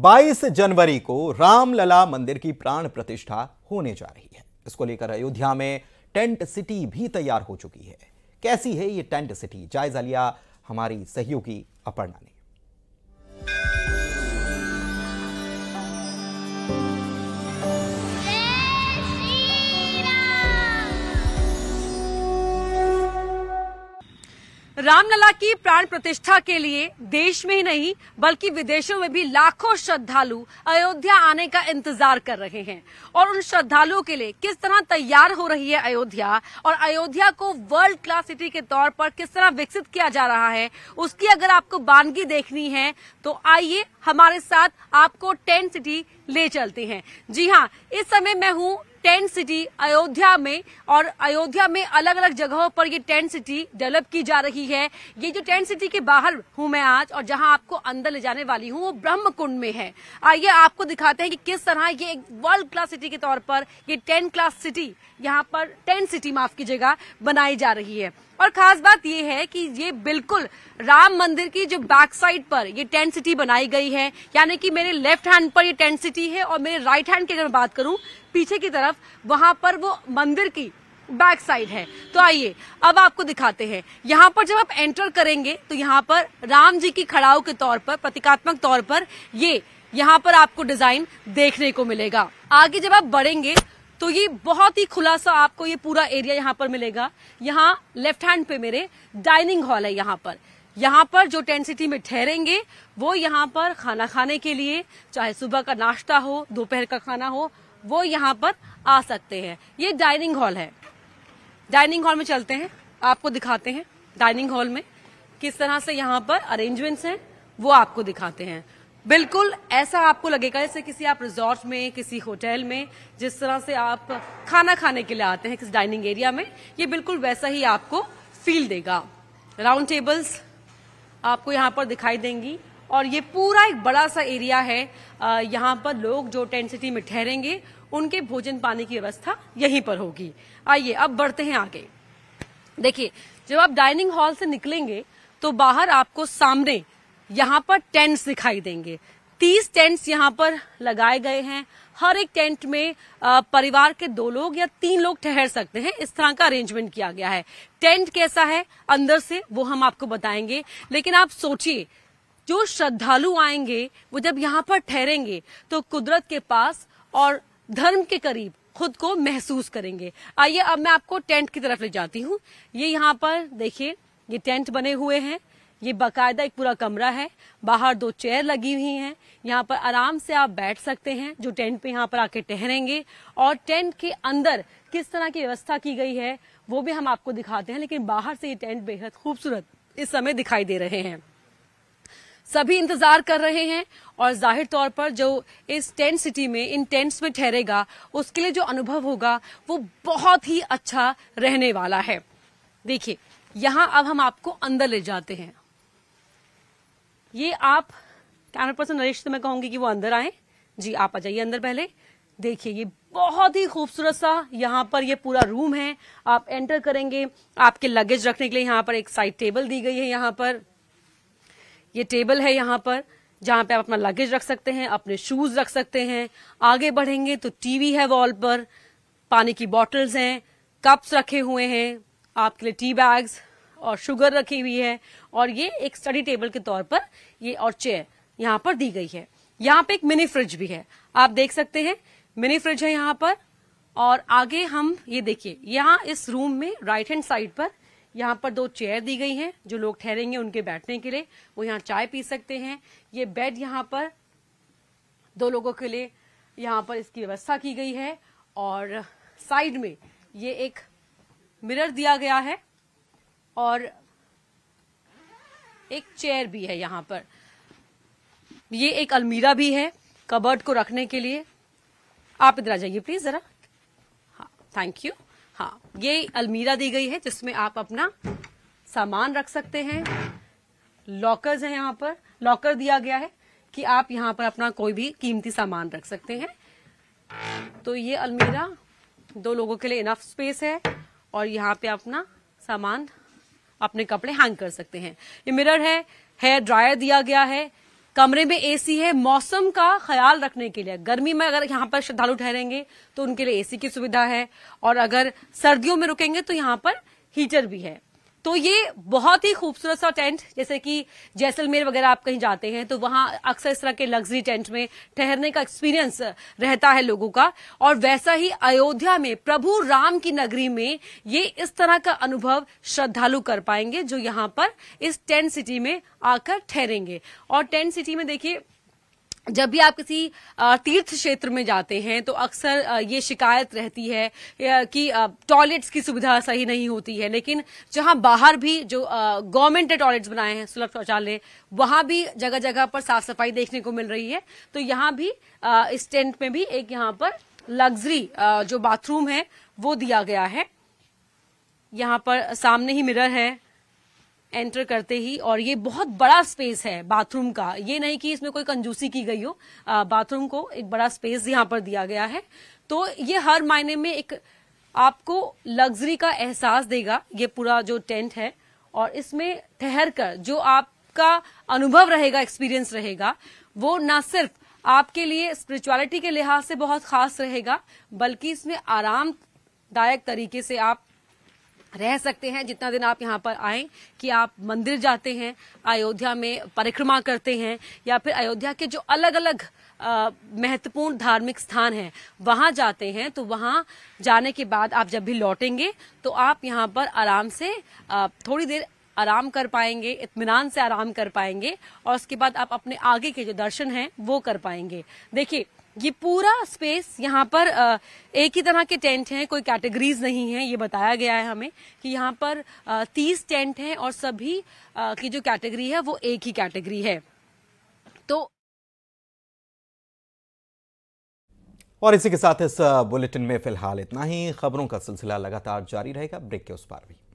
22 जनवरी को रामलला मंदिर की प्राण प्रतिष्ठा होने जा रही है इसको लेकर अयोध्या में टेंट सिटी भी तैयार हो चुकी है कैसी है ये टेंट सिटी जायजा लिया हमारी सहयोगी अपर्णा ने रामलला की प्राण प्रतिष्ठा के लिए देश में ही नहीं बल्कि विदेशों में भी लाखों श्रद्धालु अयोध्या आने का इंतजार कर रहे हैं और उन श्रद्धालुओं के लिए किस तरह तैयार हो रही है अयोध्या और अयोध्या को वर्ल्ड क्लास सिटी के तौर पर किस तरह विकसित किया जा रहा है उसकी अगर आपको बानगी देखनी है तो आइए हमारे साथ आपको टेंट सिटी ले चलते हैं जी हाँ इस समय मैं हूँ टेंट सिटी अयोध्या में और अयोध्या में अलग अलग जगहों पर ये टेंट सिटी डेवलप की जा रही है ये जो टेंट सिटी के बाहर हूँ मैं आज और जहाँ आपको अंदर ले जाने वाली हूँ वो ब्रह्म कुंड में है आइए आपको दिखाते हैं कि किस तरह ये एक वर्ल्ड क्लास सिटी के तौर पर ये टेंट क्लास सिटी यहाँ पर टेंट सिटी माफ कीजिएगा बनाई जा रही है और खास बात यह है कि ये बिल्कुल राम मंदिर की जो बैक साइड पर ये टेंट सिटी बनाई गई है यानी कि मेरे लेफ्ट हैंड पर ये टेंट सिटी है और मेरे राइट हैंड की अगर बात करूं पीछे की तरफ वहां पर वो मंदिर की बैक साइड है तो आइए अब आपको दिखाते हैं यहाँ पर जब आप एंटर करेंगे तो यहाँ पर राम जी की खड़ाओ के तौर पर प्रतीकात्मक तौर पर ये यहाँ पर आपको डिजाइन देखने को मिलेगा आगे जब आप बढ़ेंगे तो ये बहुत ही खुलासा आपको ये पूरा एरिया यहाँ पर मिलेगा यहाँ लेफ्ट हैंड पे मेरे डाइनिंग हॉल है यहाँ पर यहाँ पर जो टेंट सिटी में ठहरेंगे वो यहाँ पर खाना खाने के लिए चाहे सुबह का नाश्ता हो दोपहर का खाना हो वो यहाँ पर आ सकते हैं ये डाइनिंग हॉल है डाइनिंग हॉल में चलते हैं आपको दिखाते हैं डाइनिंग हॉल में किस तरह से यहाँ पर अरेंजमेंट्स हैं वो आपको दिखाते हैं बिल्कुल ऐसा आपको लगेगा जैसे किसी आप रिजॉर्ट में किसी होटल में जिस तरह से आप खाना खाने के लिए आते हैं किसी डाइनिंग एरिया में ये बिल्कुल वैसा ही आपको फील देगा राउंड टेबल्स आपको यहाँ पर दिखाई देंगी और ये पूरा एक बड़ा सा एरिया है यहाँ पर लोग जो टेंट सिटी में ठहरेंगे उनके भोजन पानी की व्यवस्था यहीं पर होगी आइए अब बढ़ते हैं आगे देखिए जब आप डाइनिंग हॉल से निकलेंगे तो बाहर आपको सामने यहाँ पर टेंट्स दिखाई देंगे तीस टेंट्स यहाँ पर लगाए गए हैं हर एक टेंट में परिवार के दो लोग या तीन लोग ठहर सकते हैं इस तरह का अरेंजमेंट किया गया है टेंट कैसा है अंदर से वो हम आपको बताएंगे लेकिन आप सोचिए जो श्रद्धालु आएंगे वो जब यहाँ पर ठहरेंगे तो कुदरत के पास और धर्म के करीब खुद को महसूस करेंगे आइए अब मैं आपको टेंट की तरफ ले जाती हूँ ये यहाँ पर देखिए ये टेंट बने हुए हैं ये बाकायदा एक पूरा कमरा है बाहर दो चेयर लगी हुई हैं यहाँ पर आराम से आप बैठ सकते हैं जो टेंट पे यहाँ पर आके ठहरेंगे और टेंट के अंदर किस तरह की व्यवस्था की गई है वो भी हम आपको दिखाते हैं लेकिन बाहर से ये टेंट बेहद खूबसूरत इस समय दिखाई दे रहे हैं सभी इंतजार कर रहे हैं और जाहिर तौर पर जो इस टेंट सिटी में इन टेंट्स में ठहरेगा उसके लिए जो अनुभव होगा वो बहुत ही अच्छा रहने वाला है देखिए यहाँ अब हम आपको अंदर ले जाते हैं ये आप कैमरा पर्सन नरेश से मैं कहूंगी कि वो अंदर आए जी आप आ जाइए अंदर पहले देखिए ये बहुत ही खूबसूरत सा यहाँ पर ये पूरा रूम है आप एंटर करेंगे आपके लगेज रखने के लिए यहाँ पर एक साइड टेबल दी गई है यहाँ पर ये टेबल है यहाँ पर जहां पे आप अपना लगेज रख सकते हैं अपने शूज रख सकते हैं आगे बढ़ेंगे तो टीवी है वॉल पर पानी की बॉटल्स हैं कप्स रखे हुए हैं आपके लिए टी बैग्स और शुगर रखी हुई है और ये एक स्टडी टेबल के तौर पर ये और चेयर यहाँ पर दी गई है यहाँ पे एक मिनी फ्रिज भी है आप देख सकते हैं मिनी फ्रिज है यहाँ पर और आगे हम ये देखिए यहाँ इस रूम में राइट हैंड साइड पर यहाँ पर दो चेयर दी गई हैं जो लोग ठहरेंगे उनके बैठने के लिए वो यहाँ चाय पी सकते हैं ये बेड यहाँ पर दो लोगों के लिए यहाँ पर इसकी व्यवस्था की गई है और साइड में ये एक मिरर दिया गया है और एक चेयर भी है यहाँ पर ये एक अलमीरा भी है कबर्ड को रखने के लिए आप इधर आ जाइए प्लीज जरा हाँ थैंक यू हाँ ये अलमीरा दी गई है जिसमें आप अपना सामान रख सकते हैं लॉकर्स है यहाँ पर लॉकर दिया गया है कि आप यहाँ पर अपना कोई भी कीमती सामान रख सकते हैं तो ये अलमीरा दो लोगों के लिए इनफ स्पेस है और यहाँ पे अपना सामान अपने कपड़े हैंग कर सकते हैं ये मिरर है हेयर ड्रायर दिया गया है कमरे में एसी है मौसम का ख्याल रखने के लिए गर्मी में अगर यहाँ पर श्रद्धालु ठहरेंगे तो उनके लिए एसी की सुविधा है और अगर सर्दियों में रुकेंगे तो यहाँ पर हीटर भी है तो ये बहुत ही खूबसूरत सा टेंट जैसे कि जैसलमेर वगैरह आप कहीं जाते हैं तो वहां अक्सर इस तरह के लग्जरी टेंट में ठहरने का एक्सपीरियंस रहता है लोगों का और वैसा ही अयोध्या में प्रभु राम की नगरी में ये इस तरह का अनुभव श्रद्धालु कर पाएंगे जो यहां पर इस टेंट सिटी में आकर ठहरेंगे और टेंट सिटी में देखिये जब भी आप किसी तीर्थ क्षेत्र में जाते हैं तो अक्सर ये शिकायत रहती है कि टॉयलेट्स की सुविधा सही नहीं होती है लेकिन जहां बाहर भी जो गवर्नमेंट ने टॉयलेट्स बनाए हैं सुलभ शौचालय वहां भी जगह जगह पर साफ सफाई देखने को मिल रही है तो यहां भी इस टेंट में भी एक यहां पर लग्जरी जो बाथरूम है वो दिया गया है यहाँ पर सामने ही मिरर है एंटर करते ही और ये बहुत बड़ा स्पेस है बाथरूम का ये नहीं कि इसमें कोई कंजूसी की गई हो बाथरूम को एक बड़ा स्पेस यहाँ पर दिया गया है तो ये हर मायने में एक आपको लग्जरी का एहसास देगा ये पूरा जो टेंट है और इसमें ठहर कर जो आपका अनुभव रहेगा एक्सपीरियंस रहेगा वो ना सिर्फ आपके लिए स्पिरिचुअलिटी के लिहाज से बहुत खास रहेगा बल्कि इसमें आरामदायक तरीके से आप रह सकते हैं जितना दिन आप यहाँ पर आए कि आप मंदिर जाते हैं अयोध्या में परिक्रमा करते हैं या फिर अयोध्या के जो अलग अलग महत्वपूर्ण धार्मिक स्थान हैं वहां जाते हैं तो वहां जाने के बाद आप जब भी लौटेंगे तो आप यहाँ पर आराम से आ, थोड़ी देर आराम कर पाएंगे इतमान से आराम कर पाएंगे और उसके बाद आप अपने आगे के जो दर्शन हैं वो कर पाएंगे देखिए ये पूरा स्पेस यहाँ पर एक ही तरह के टेंट हैं कोई कैटेगरीज नहीं है ये बताया गया है हमें कि यहाँ पर तीस टेंट हैं और सभी की जो कैटेगरी है वो एक ही कैटेगरी है तो और इसी के साथ इस बुलेटिन में फिलहाल इतना ही खबरों का सिलसिला लगातार जारी रहेगा ब्रेक के उस पार भी